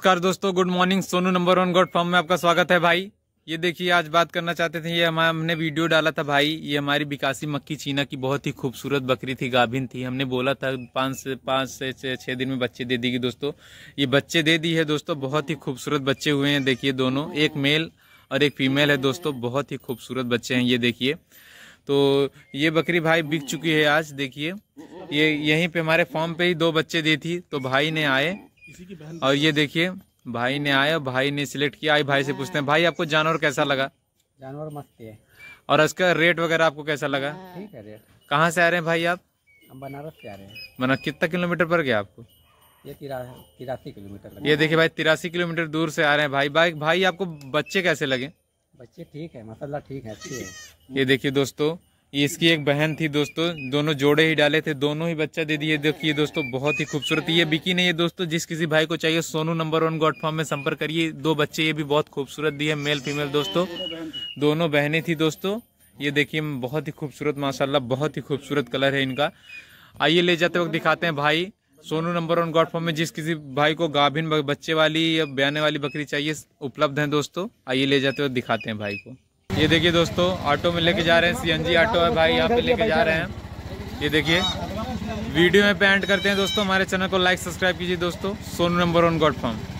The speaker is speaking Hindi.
नमस्कार दोस्तों good morning Sonu number one goat farm में आपका स्वागत है भाई ये देखिए आज बात करना चाहते थे ये हमने वीडियो डाला था भाई ये हमारी बिकासी मक्की चीना की बहुत ही खूबसूरत बकरी थी गाभिन थी हमने बोला था पाँच से पाँच से छः दिन में बच्चे दे देगी दोस्तों ये बच्चे दे दी है दोस्तों बहुत ही खूबसूरत बच्चे हुए हैं देखिए दोनों एक मेल और एक फीमेल है दोस्तों बहुत ही खूबसूरत बच्चे हैं ये देखिए तो ये बकरी भाई बिक चुकी है आज देखिए ये यहीं पे हमारे फॉर्म पे ही दो बच्चे दी थी तो भाई ने आए और ये देखिए भाई ने आया भाई ने सिलेक्ट किया आई भाई से पूछते हैं भाई आपको जानवर कैसा लगा जानवर मस्त है और इसका रेट वगैरह आपको कैसा लगा हाँ। ठीक है रेट कहाँ से आ रहे हैं भाई आप हम बनारस से आ रहे हैं मना कितना किलोमीटर पर गया आपको ये तिरासी किलोमीटर ये देखिए भाई तिरासी किलोमीटर दूर से आ रहे हैं भाई भाई भाई आपको बच्चे कैसे लगे बच्चे ठीक है मसाला ठीक है है ये देखिए दोस्तों इसकी एक बहन थी दोस्तों दोनों जोड़े ही डाले थे दोनों ही बच्चा दे दिए देखिए दोस्तों बहुत ही खूबसूरत ये बिकी नहीं है दोस्तों जिस किसी भाई को चाहिए Sonu number one goat farm में संपर्क करिए दो बच्चे ये भी बहुत खूबसूरत दिए मेल फीमेल दोस्तों दोनों बहनें थी दोस्तों ये देखिए बहुत ही खूबसूरत माशाला बहुत ही खूबसूरत कलर है इनका आइए ले जाते वक्त दिखाते हैं भाई Sonu number one goat farm में जिस किसी भाई को गाभिन बच्चे वाली या ब्याने वाली बकरी चाहिए उपलब्ध है दोस्तों आइए ले जाते वक्त दिखाते हैं भाई को ये देखिए दोस्तों ऑटो में लेके जा रहे हैं सीएनजी ऑटो है भाई यहाँ पे लेके जा रहे हैं ये देखिए वीडियो में पे एंड करते हैं दोस्तों हमारे चैनल को लाइक सब्सक्राइब कीजिए दोस्तों Sonu number one goat form